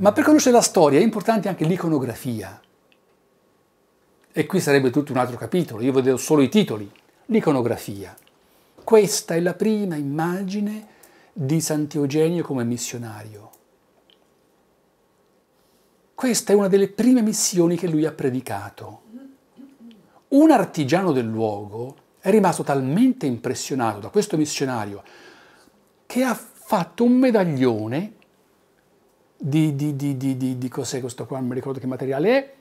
Ma per conoscere la storia è importante anche l'iconografia. E qui sarebbe tutto un altro capitolo, io vedo solo i titoli. L'iconografia. Questa è la prima immagine di Sant'Eugenio come missionario. Questa è una delle prime missioni che lui ha predicato. Un artigiano del luogo è rimasto talmente impressionato da questo missionario che ha fatto un medaglione di, di, di, di, di cos'è questo qua, non mi ricordo che materiale è,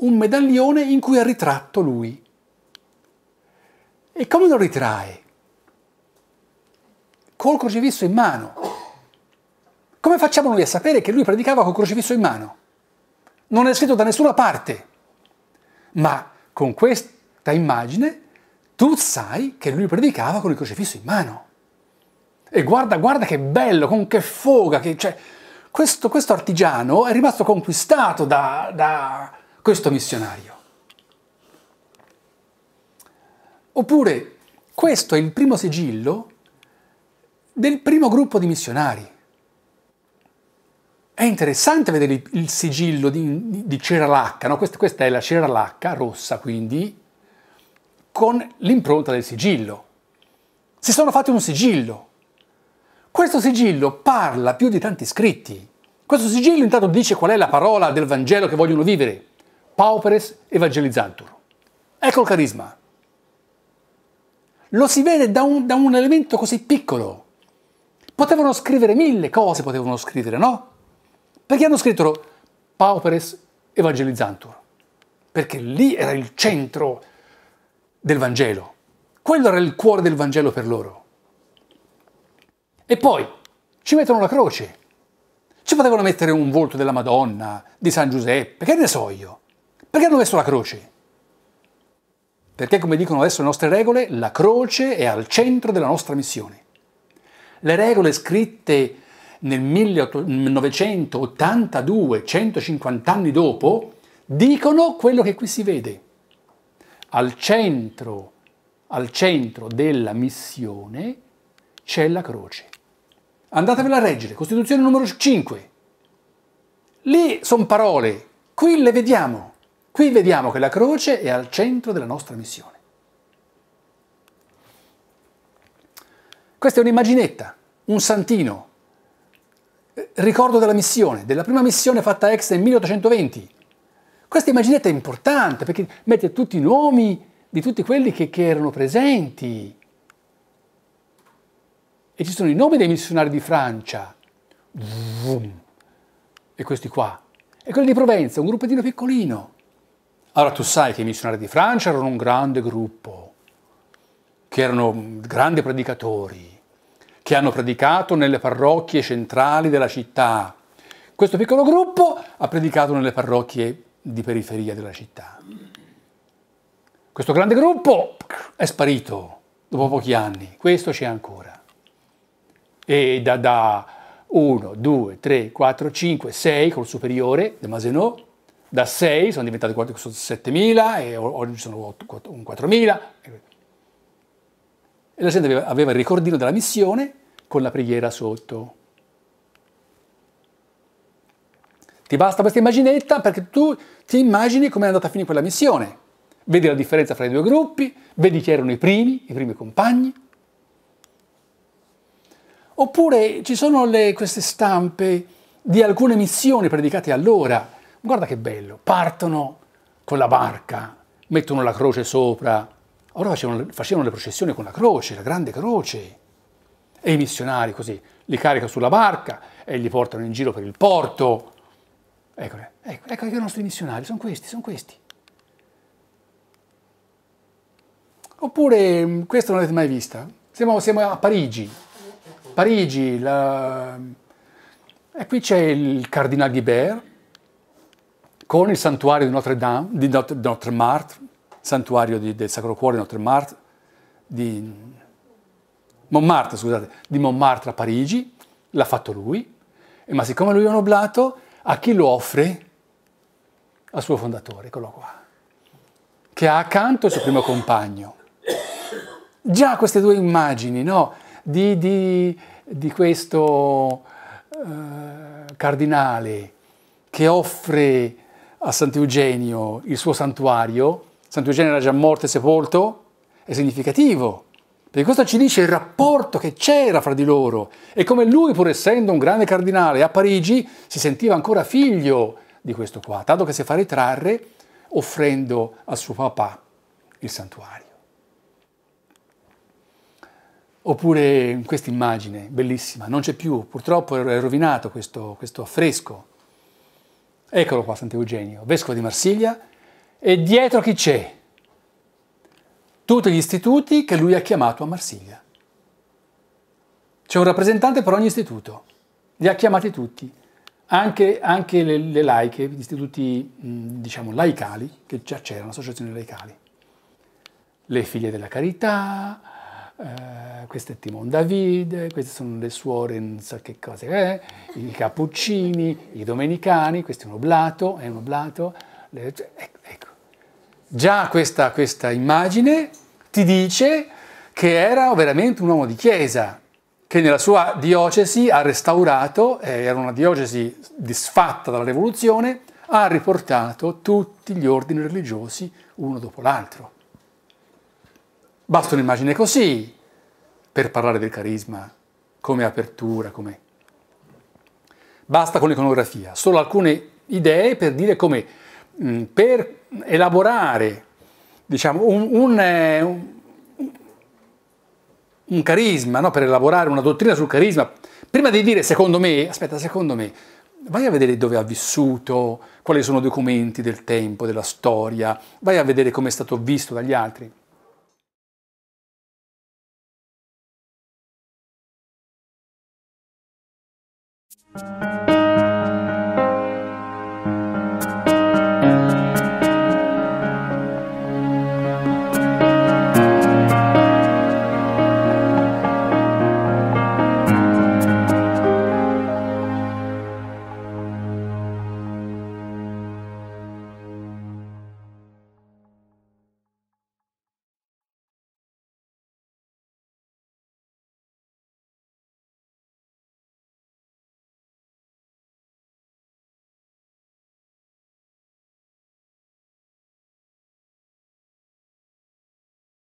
un medaglione in cui ha ritratto lui e come lo ritrae? Col crocifisso in mano. Come facciamo noi a sapere che lui predicava col crocifisso in mano? Non è scritto da nessuna parte. Ma con questa immagine tu sai che lui predicava con il crocifisso in mano. E guarda, guarda che bello, con che foga, che, cioè, questo, questo, artigiano è rimasto conquistato da, da questo missionario. Oppure questo è il primo sigillo del primo gruppo di missionari. È interessante vedere il sigillo di, di, di ceralacca, no? questa, questa è la cera lacca rossa quindi, con l'impronta del sigillo. Si sono fatti un sigillo. Questo sigillo parla più di tanti scritti. Questo sigillo intanto dice qual è la parola del Vangelo che vogliono vivere. Pauperes evangelizantur. Ecco il carisma. Lo si vede da un, da un elemento così piccolo. Potevano scrivere mille cose, potevano scrivere, no? Perché hanno scritto Pauperes Evangelizzantur? Perché lì era il centro del Vangelo. Quello era il cuore del Vangelo per loro. E poi ci mettono la croce. Ci potevano mettere un volto della Madonna, di San Giuseppe, che ne so io. Perché hanno messo la croce? perché come dicono adesso le nostre regole, la croce è al centro della nostra missione. Le regole scritte nel 1982, 150 anni dopo, dicono quello che qui si vede. Al centro, al centro della missione c'è la croce. Andatevela a leggere, Costituzione numero 5. Lì sono parole, qui le vediamo. Qui vediamo che la croce è al centro della nostra missione. Questa è un'immaginetta, un santino, eh, ricordo della missione, della prima missione fatta a Ex nel 1820. Questa immaginetta è importante perché mette tutti i nomi di tutti quelli che, che erano presenti. E ci sono i nomi dei missionari di Francia. E questi qua. E quelli di Provenza, un gruppettino piccolino. Allora tu sai che i missionari di Francia erano un grande gruppo, che erano grandi predicatori, che hanno predicato nelle parrocchie centrali della città. Questo piccolo gruppo ha predicato nelle parrocchie di periferia della città. Questo grande gruppo è sparito dopo pochi anni, questo c'è ancora. E da, da 1, 2, 3, 4, 5, 6 col superiore, De Masenot, da 6 sono diventati 7.000 e oggi sono 4.000. E la gente aveva, aveva il ricordino della missione con la preghiera sotto. Ti basta questa immaginetta perché tu ti immagini come è andata a finire quella missione. Vedi la differenza fra i due gruppi, vedi chi erano i primi, i primi compagni. Oppure ci sono le, queste stampe di alcune missioni predicate allora, Guarda che bello, partono con la barca, mettono la croce sopra. Ora facevano, facevano le processioni con la croce, la grande croce. E i missionari così li caricano sulla barca e li portano in giro per il porto. Eccoli, ecco, ecco i nostri missionari, sono questi, sono questi. Oppure, mm, questo non l'avete mai vista, siamo, siamo a Parigi, Parigi, la... Mm, e qui c'è il cardinale Guibert, con il santuario di Notre Dame, di Notre, Notre Martre, santuario di, del Sacro Cuore di Notre Martre, di Montmartre, scusate, di Montmartre a Parigi, l'ha fatto lui, ma siccome lui è un oblato, a chi lo offre? Al suo fondatore, eccolo qua, che ha accanto il suo primo compagno. Già queste due immagini, no? Di, di, di questo eh, cardinale che offre a Sant'Eugenio il suo santuario, Sant'Eugenio era già morto e sepolto, è significativo, perché questo ci dice il rapporto che c'era fra di loro e come lui, pur essendo un grande cardinale a Parigi, si sentiva ancora figlio di questo qua, tanto che si fa ritrarre offrendo a suo papà il santuario. Oppure questa immagine bellissima, non c'è più, purtroppo è rovinato questo, questo affresco Eccolo qua Sant'Eugenio, vescovo di Marsiglia, e dietro chi c'è? Tutti gli istituti che lui ha chiamato a Marsiglia. C'è un rappresentante per ogni istituto, li ha chiamati tutti, anche, anche le, le, laiche, gli istituti diciamo laicali, che già c'erano, associazioni laicali, le figlie della carità, eh, questo è Timon David, queste sono le suore, non so che cose, eh? i cappuccini, i domenicani, questo è un oblato, è un oblato. Le, cioè, ecco, ecco. Già questa, questa immagine ti dice che era veramente un uomo di chiesa, che nella sua diocesi ha restaurato, eh, era una diocesi disfatta dalla rivoluzione, ha riportato tutti gli ordini religiosi uno dopo l'altro. Basta un'immagine così per parlare del carisma, come apertura, come... Basta con l'iconografia, solo alcune idee per dire come, mm, per elaborare, diciamo, un, eh, un un carisma, no? per elaborare una dottrina sul carisma, prima di dire secondo me, aspetta, secondo me, vai a vedere dove ha vissuto, quali sono i documenti del tempo, della storia, vai a vedere come è stato visto dagli altri. you.